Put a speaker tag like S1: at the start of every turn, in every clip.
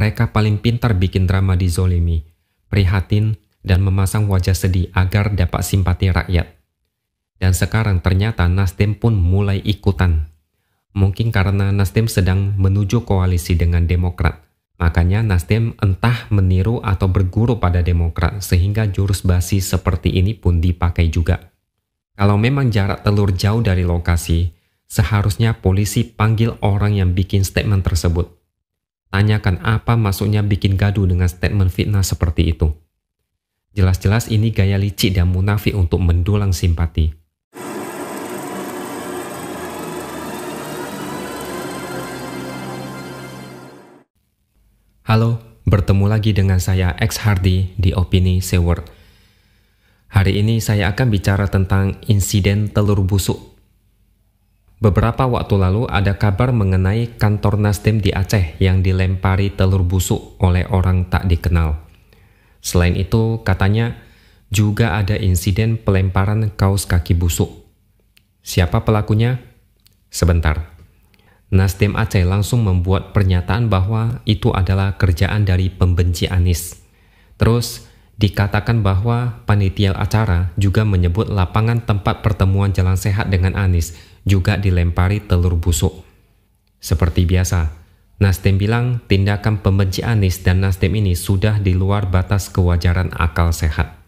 S1: Mereka paling pintar bikin drama di Zolimi, prihatin, dan memasang wajah sedih agar dapat simpati rakyat. Dan sekarang ternyata Nasdem pun mulai ikutan. Mungkin karena Nasdem sedang menuju koalisi dengan Demokrat. Makanya Nasdem entah meniru atau berguru pada Demokrat sehingga jurus basi seperti ini pun dipakai juga. Kalau memang jarak telur jauh dari lokasi, seharusnya polisi panggil orang yang bikin statement tersebut Tanyakan apa maksudnya bikin gaduh dengan statement fitnah seperti itu. Jelas-jelas ini gaya licik dan munafik untuk mendulang simpati. Halo, bertemu lagi dengan saya X Hardy di Opini Seward. Hari ini saya akan bicara tentang insiden telur busuk Beberapa waktu lalu ada kabar mengenai kantor Nasdem di Aceh yang dilempari telur busuk oleh orang tak dikenal. Selain itu, katanya juga ada insiden pelemparan kaos kaki busuk. Siapa pelakunya? Sebentar. Nasdem Aceh langsung membuat pernyataan bahwa itu adalah kerjaan dari pembenci Anies. Terus, dikatakan bahwa panitia acara juga menyebut lapangan tempat pertemuan jalan sehat dengan Anies – juga dilempari telur busuk. Seperti biasa, Nasdem bilang tindakan pembenci Anies dan Nasdem ini sudah di luar batas kewajaran akal sehat.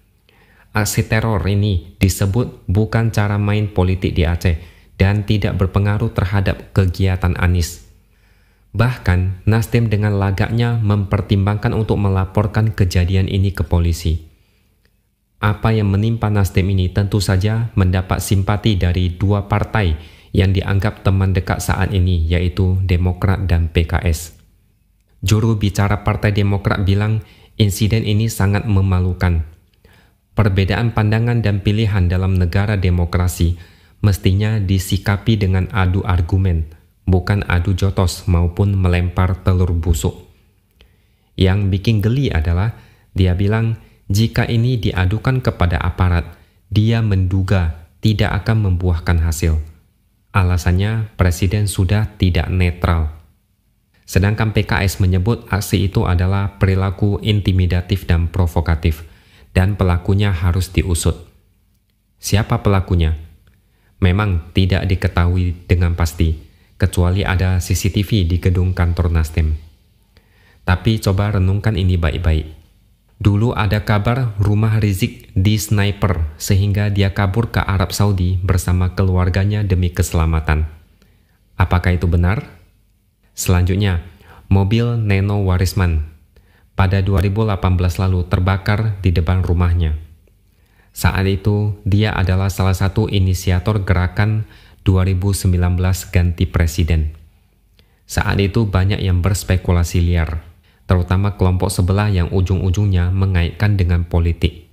S1: Aksi teror ini disebut bukan cara main politik di Aceh dan tidak berpengaruh terhadap kegiatan Anies. Bahkan, Nasdem dengan lagaknya mempertimbangkan untuk melaporkan kejadian ini ke polisi apa yang menimpa Nasdem ini tentu saja mendapat simpati dari dua partai yang dianggap teman dekat saat ini, yaitu Demokrat dan PKS. Juru bicara Partai Demokrat bilang insiden ini sangat memalukan. Perbedaan pandangan dan pilihan dalam negara demokrasi mestinya disikapi dengan adu argumen, bukan adu jotos maupun melempar telur busuk. Yang bikin geli adalah dia bilang, jika ini diadukan kepada aparat, dia menduga tidak akan membuahkan hasil. Alasannya, presiden sudah tidak netral. Sedangkan PKS menyebut aksi itu adalah perilaku intimidatif dan provokatif, dan pelakunya harus diusut. Siapa pelakunya? Memang tidak diketahui dengan pasti, kecuali ada CCTV di gedung kantor Nasdem. Tapi coba renungkan ini baik-baik Dulu ada kabar rumah Rizik di sniper sehingga dia kabur ke Arab Saudi bersama keluarganya demi keselamatan. Apakah itu benar? Selanjutnya, mobil Neno Warisman pada 2018 lalu terbakar di depan rumahnya. Saat itu, dia adalah salah satu inisiator gerakan 2019 ganti presiden. Saat itu banyak yang berspekulasi liar terutama kelompok sebelah yang ujung-ujungnya mengaitkan dengan politik.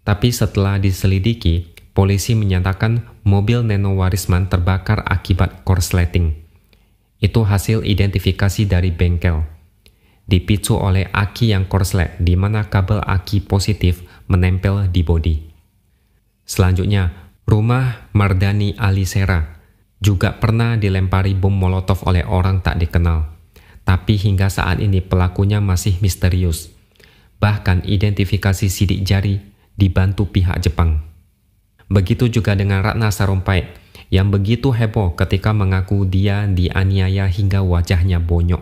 S1: Tapi setelah diselidiki, polisi menyatakan mobil Neno Warisman terbakar akibat korsleting. Itu hasil identifikasi dari bengkel. Dipicu oleh aki yang korslet di mana kabel aki positif menempel di bodi. Selanjutnya, rumah Mardani Alisera juga pernah dilempari bom molotov oleh orang tak dikenal tapi hingga saat ini pelakunya masih misterius. Bahkan identifikasi sidik jari dibantu pihak Jepang. Begitu juga dengan Ratna Sarumpait yang begitu heboh ketika mengaku dia dianiaya hingga wajahnya bonyok.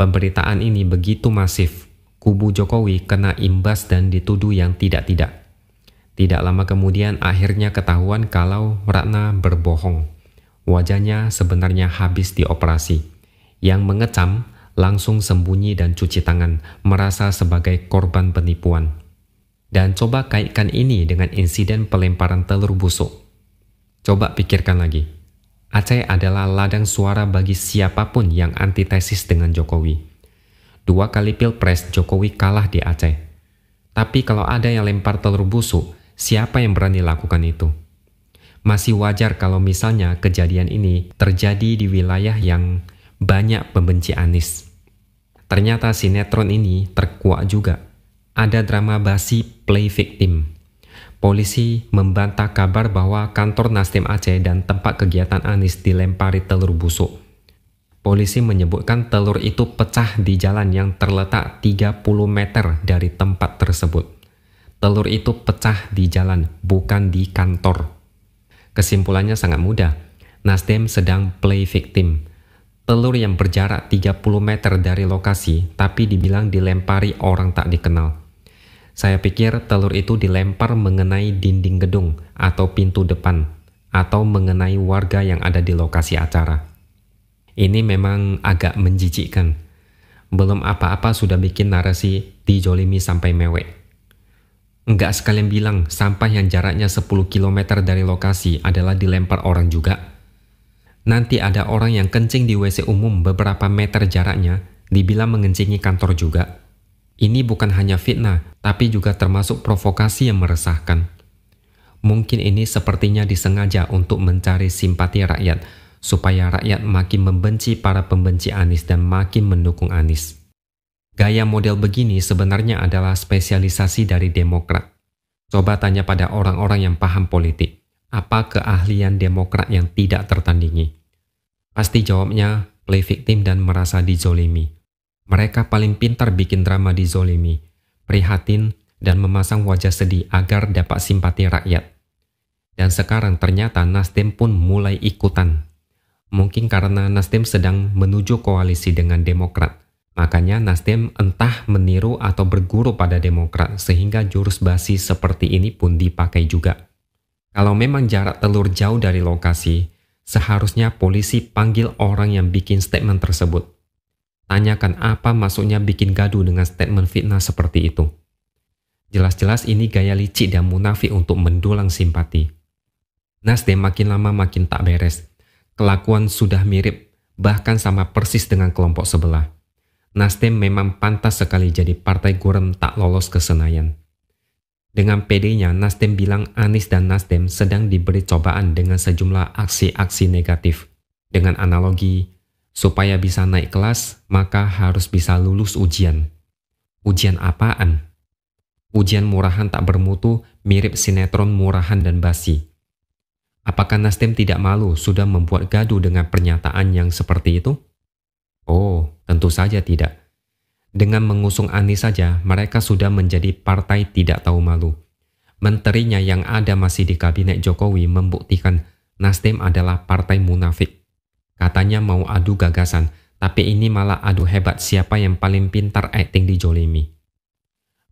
S1: Pemberitaan ini begitu masif. Kubu Jokowi kena imbas dan dituduh yang tidak-tidak. Tidak lama kemudian akhirnya ketahuan kalau Ratna berbohong. Wajahnya sebenarnya habis dioperasi yang mengecam langsung sembunyi dan cuci tangan, merasa sebagai korban penipuan. Dan coba kaitkan ini dengan insiden pelemparan telur busuk. Coba pikirkan lagi. Aceh adalah ladang suara bagi siapapun yang antitesis dengan Jokowi. Dua kali pilpres Jokowi kalah di Aceh. Tapi kalau ada yang lempar telur busuk, siapa yang berani lakukan itu? Masih wajar kalau misalnya kejadian ini terjadi di wilayah yang banyak pembenci Anis. Ternyata sinetron ini terkuak juga. Ada drama basi play victim. Polisi membantah kabar bahwa kantor Nasdem Aceh dan tempat kegiatan Anis dilempari telur busuk. Polisi menyebutkan telur itu pecah di jalan yang terletak 30 meter dari tempat tersebut. Telur itu pecah di jalan, bukan di kantor. Kesimpulannya sangat mudah. Nasdem sedang play victim Telur yang berjarak 30 meter dari lokasi tapi dibilang dilempari orang tak dikenal. Saya pikir telur itu dilempar mengenai dinding gedung atau pintu depan atau mengenai warga yang ada di lokasi acara. Ini memang agak menjijikkan. Belum apa-apa sudah bikin narasi dijolimi sampai mewek. Enggak sekalian bilang sampah yang jaraknya 10 km dari lokasi adalah dilempar orang juga. Nanti ada orang yang kencing di WC umum beberapa meter jaraknya, dibilang mengencingi kantor juga. Ini bukan hanya fitnah, tapi juga termasuk provokasi yang meresahkan. Mungkin ini sepertinya disengaja untuk mencari simpati rakyat, supaya rakyat makin membenci para pembenci Anis dan makin mendukung Anis. Gaya model begini sebenarnya adalah spesialisasi dari Demokrat. Coba tanya pada orang-orang yang paham politik apa keahlian Demokrat yang tidak tertandingi? Pasti jawabnya play victim dan merasa dizolimi. Mereka paling pintar bikin drama dizolimi, prihatin dan memasang wajah sedih agar dapat simpati rakyat. Dan sekarang ternyata Nasdem pun mulai ikutan. Mungkin karena Nasdem sedang menuju koalisi dengan Demokrat. Makanya Nasdem entah meniru atau berguru pada Demokrat sehingga jurus basi seperti ini pun dipakai juga. Kalau memang jarak telur jauh dari lokasi, seharusnya polisi panggil orang yang bikin statement tersebut. Tanyakan apa maksudnya bikin gaduh dengan statement fitnah seperti itu. Jelas-jelas ini gaya licik dan munafik untuk mendulang simpati. Nasdem makin lama makin tak beres. Kelakuan sudah mirip, bahkan sama persis dengan kelompok sebelah. Nasdem memang pantas sekali jadi partai gurem tak lolos ke Senayan. Dengan PD-nya, Nasdem bilang Anies dan Nasdem sedang diberi cobaan dengan sejumlah aksi-aksi negatif. Dengan analogi, supaya bisa naik kelas, maka harus bisa lulus ujian. Ujian apaan? Ujian murahan tak bermutu mirip sinetron murahan dan basi. Apakah Nasdem tidak malu sudah membuat gaduh dengan pernyataan yang seperti itu? Oh, tentu saja tidak. Dengan mengusung Anies saja, mereka sudah menjadi partai tidak tahu malu. Menterinya yang ada masih di kabinet Jokowi membuktikan Nasdem adalah partai munafik. Katanya mau adu gagasan, tapi ini malah adu hebat siapa yang paling pintar acting di Jolimi.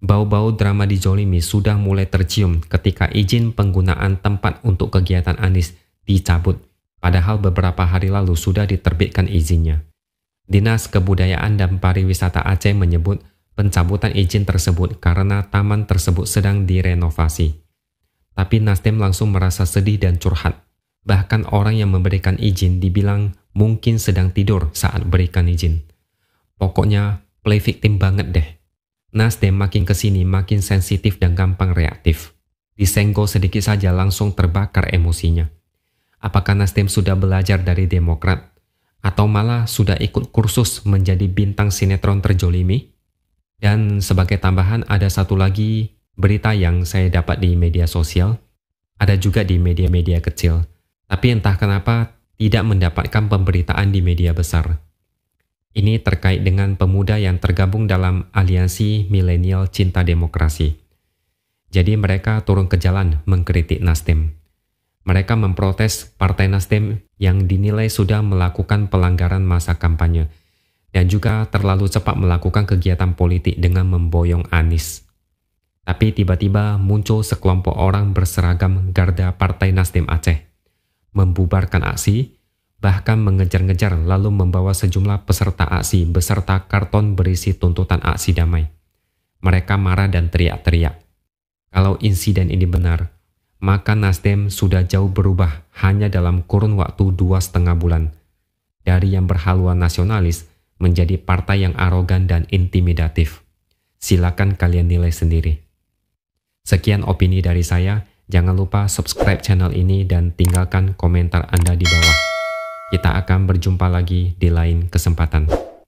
S1: Bau-bau drama di Jolimi sudah mulai tercium ketika izin penggunaan tempat untuk kegiatan Anis dicabut, padahal beberapa hari lalu sudah diterbitkan izinnya. Dinas Kebudayaan dan Pariwisata Aceh menyebut pencabutan izin tersebut karena taman tersebut sedang direnovasi. Tapi Nasdem langsung merasa sedih dan curhat. Bahkan orang yang memberikan izin dibilang mungkin sedang tidur saat berikan izin. Pokoknya play victim banget deh. Nasdem makin kesini makin sensitif dan gampang reaktif. Disenggol sedikit saja langsung terbakar emosinya. Apakah Nasdem sudah belajar dari Demokrat atau malah sudah ikut kursus menjadi bintang sinetron terjolimi. Dan sebagai tambahan ada satu lagi berita yang saya dapat di media sosial, ada juga di media-media kecil, tapi entah kenapa tidak mendapatkan pemberitaan di media besar. Ini terkait dengan pemuda yang tergabung dalam aliansi milenial cinta demokrasi. Jadi mereka turun ke jalan mengkritik Nasdem mereka memprotes Partai Nasdem yang dinilai sudah melakukan pelanggaran masa kampanye dan juga terlalu cepat melakukan kegiatan politik dengan memboyong Anies. Tapi tiba-tiba muncul sekelompok orang berseragam garda Partai Nasdem Aceh, membubarkan aksi, bahkan mengejar-ngejar lalu membawa sejumlah peserta aksi beserta karton berisi tuntutan aksi damai. Mereka marah dan teriak-teriak. Kalau insiden ini benar, maka Nasdem sudah jauh berubah hanya dalam kurun waktu dua setengah bulan. Dari yang berhaluan nasionalis menjadi partai yang arogan dan intimidatif. Silakan kalian nilai sendiri. Sekian opini dari saya. Jangan lupa subscribe channel ini dan tinggalkan komentar Anda di bawah. Kita akan berjumpa lagi di lain kesempatan.